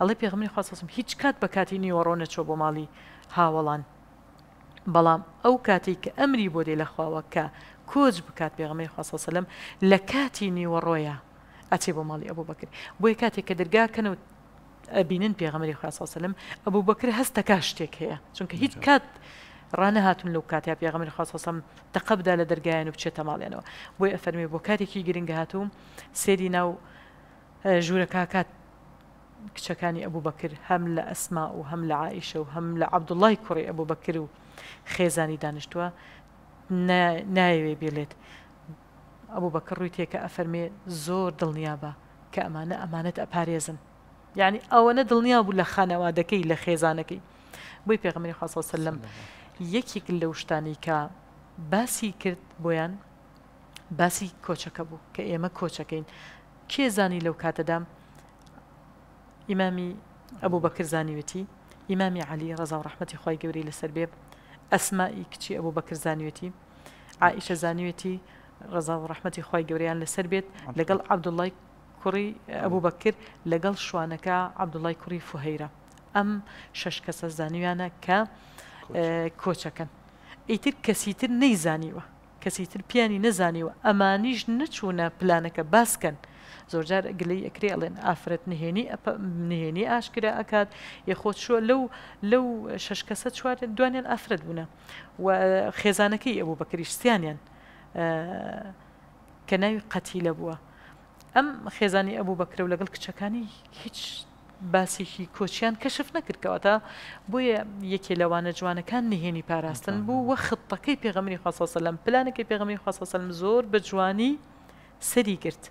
ئەڵێ پێغمنی خواستم هیچ کات بە کاتی نیوەڕۆنەچۆ بۆ ماڵی هاوەڵان بەڵام ئەو کاتی کە ئەمری بۆ دێ لە خواوەکە کۆچ بکات پێغمەی خواسەسەلم لە کاتی نیوەڕۆیە ئەچێ بۆ ماڵی ئەبوو بکرد بۆی کاتێک کە دەرگاکەن و ئەبینن پێغەمەری خواسەسەلم ئەبوو بکر هەستەکە شتێک هەیە چونکە هیچ کات. ڕانەهاتون لەو کاتیا پێغمەر خاصسەم تەقبدا لە دەرگایان و بچێتە ماڵێنەوە بۆی ئەفەرمی بۆ کاتێکی گرنگ هاتووم سێری ناو ژوورەکە کات کچەکانی ئەبوو بەکر هەم لە ئەسما و هەم لە عیشە و هەم لە عبدوڵای کوڕی ئەبوو بەکر و خێزانی دانیشتووە نایوێ بێڵێت ئەبوو بەکە ڕووی تێکە ئەفەرمێ زۆر دڵنیابە کە ئەمانە ئەمانەت ئەپارێزن یعنی ئەوەنە دڵنیا بوو لە خانەوادەکەی لە خێزانەکەی بۆی پێغمەی خاصسەلم یەکێک لە شتانی کە باسی کرد بۆیان باسی کۆچەکە بوو کە ئێمە کۆچەکەین کێزانی لەو کاتەدام ئیمامی ئەبوو بەکرزانیوەتی ئیمامی علی ڕزا و ڕحمەتی خی گەوری لەسەر بێ ئەسمایی کچی ئەبوو بەکرزانیوەتی عائیشە زانیوەتی ڕزا و ڕحمەتی خی گەوریان لەسەر بێت لەگەڵ عبدوڵای کوڕی ئەبوو بەکر لەگەڵ شوانەکە عبدوڵای کوڕی فهەیرە ئەم شش کەسە زانیویانە کە کۆچەکەن ئیتر کەسیتر نەیزانیوە کەسی تر پیانی نەزانیوە ئەمانیش نەچوونە پلانەکە باسکەن. زۆرجار گلی ئەکرێ ئەڵێن ئافرەت نهێنی نهێنی ئاشکرا ئەکات یەخۆت شووە لەو لەو شش کەسە چوار دوانیان ئافرەت بوونە و خێزانەکەی ئەوبوو بە کریشتیانیان کە ناوی قەتی لە بووە ئەم خێزانی ئەبوو بەکرە و لەگەڵ کچەکانی هیچ باسێکی کۆچیان کەشف نەکردکەوەتە بۆیە یەکێ لەوانە جوانەکان نهێنی پاراستن بوو وە خەتەکەی پێغەمەری خاصسە لەم پلانەکەی پێغەمەری خاصسەلم زۆر بە جوانی سەری گرت.